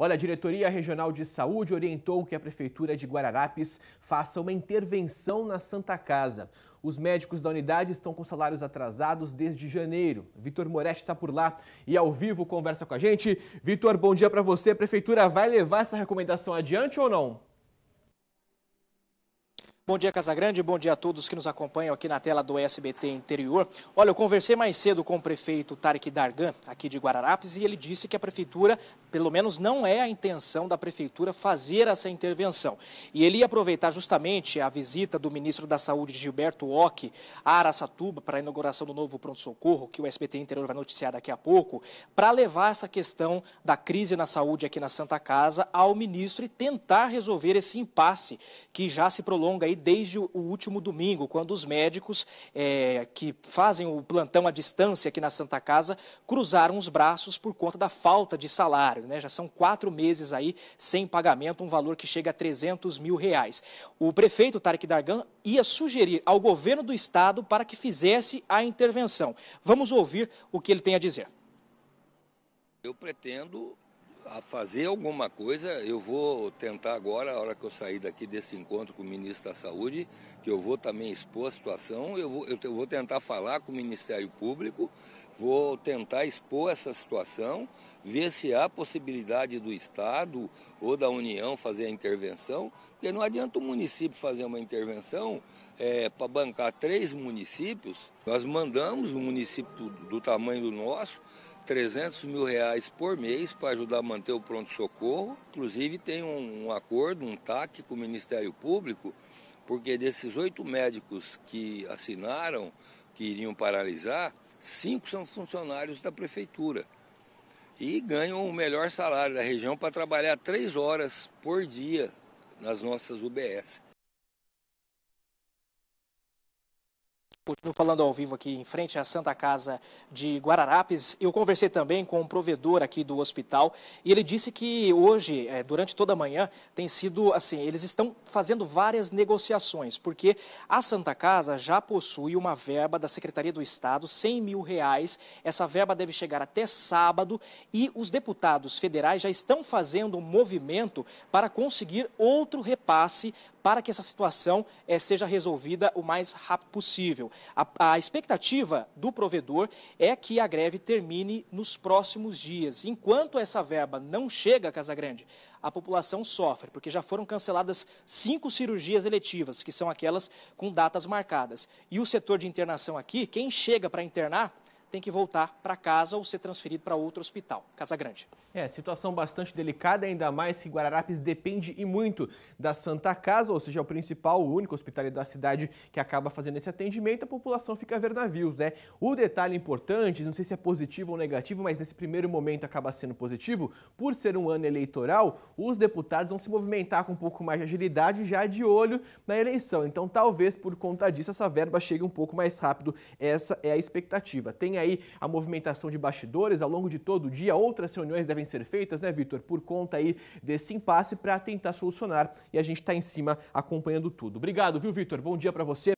Olha, a Diretoria Regional de Saúde orientou que a Prefeitura de Guararapes faça uma intervenção na Santa Casa. Os médicos da unidade estão com salários atrasados desde janeiro. Vitor Moretti está por lá e ao vivo conversa com a gente. Vitor, bom dia para você. A Prefeitura vai levar essa recomendação adiante ou não? Bom dia, Casagrande. Bom dia a todos que nos acompanham aqui na tela do SBT Interior. Olha, eu conversei mais cedo com o prefeito Tarek Dargan, aqui de Guararapes, e ele disse que a prefeitura, pelo menos não é a intenção da prefeitura fazer essa intervenção. E ele ia aproveitar justamente a visita do ministro da Saúde, Gilberto Ock, a Araçatuba, para a inauguração do novo pronto-socorro, que o SBT Interior vai noticiar daqui a pouco, para levar essa questão da crise na saúde aqui na Santa Casa ao ministro e tentar resolver esse impasse que já se prolonga aí desde o último domingo, quando os médicos é, que fazem o plantão à distância aqui na Santa Casa cruzaram os braços por conta da falta de salário. Né? Já são quatro meses aí sem pagamento, um valor que chega a 300 mil reais. O prefeito Tarek Dargan ia sugerir ao governo do estado para que fizesse a intervenção. Vamos ouvir o que ele tem a dizer. Eu pretendo a fazer alguma coisa. Eu vou tentar agora, a hora que eu sair daqui desse encontro com o ministro da Saúde, que eu vou também expor a situação, eu vou, eu vou tentar falar com o Ministério Público, vou tentar expor essa situação, ver se há possibilidade do Estado ou da União fazer a intervenção, porque não adianta o município fazer uma intervenção é, para bancar três municípios. Nós mandamos um município do tamanho do nosso 300 mil reais por mês para ajudar a manter o pronto-socorro. Inclusive, tem um, acordo, um TAC com o Ministério Público, porque desses oito médicos que assinaram que iriam paralisar, cinco são funcionários da prefeitura e ganham o melhor salário da região para trabalhar três horas por dia nas nossas UBS. Continuo falando ao vivo aqui em frente à Santa Casa de Guararapes. Eu conversei também com um provedor aqui do hospital e ele disse que hoje, é, durante toda a manhã, tem sido assim, eles estão fazendo várias negociações, porque a Santa Casa já possui uma verba da Secretaria do Estado, 100 mil reais. Essa verba deve chegar até sábado e os deputados federais já estão fazendo um movimento para conseguir outro repasse para que essa situação é, seja resolvida o mais rápido possível. A, a expectativa do provedor é que a greve termine nos próximos dias. Enquanto essa verba não chega, à Casa Grande, a população sofre, porque já foram canceladas cinco cirurgias eletivas, que são aquelas com datas marcadas. E o setor de internação aqui, quem chega para internar tem que voltar para casa ou ser transferido para outro hospital, Casa Grande. É, situação bastante delicada, ainda mais que Guararapes depende e muito da Santa Casa, ou seja, é o principal, o único hospital da cidade que acaba fazendo esse atendimento, a população fica a ver navios, né? O detalhe importante, não sei se é positivo ou negativo, mas nesse primeiro momento acaba sendo positivo, por ser um ano eleitoral, os deputados vão se movimentar com um pouco mais de agilidade, já de olho na eleição. Então, talvez por conta disso, essa verba chegue um pouco mais rápido. Essa é a expectativa. Tem aí a movimentação de bastidores ao longo de todo o dia. Outras reuniões devem ser feitas, né, Vitor, por conta aí desse impasse para tentar solucionar. E a gente está em cima acompanhando tudo. Obrigado, viu, Vitor? Bom dia para você.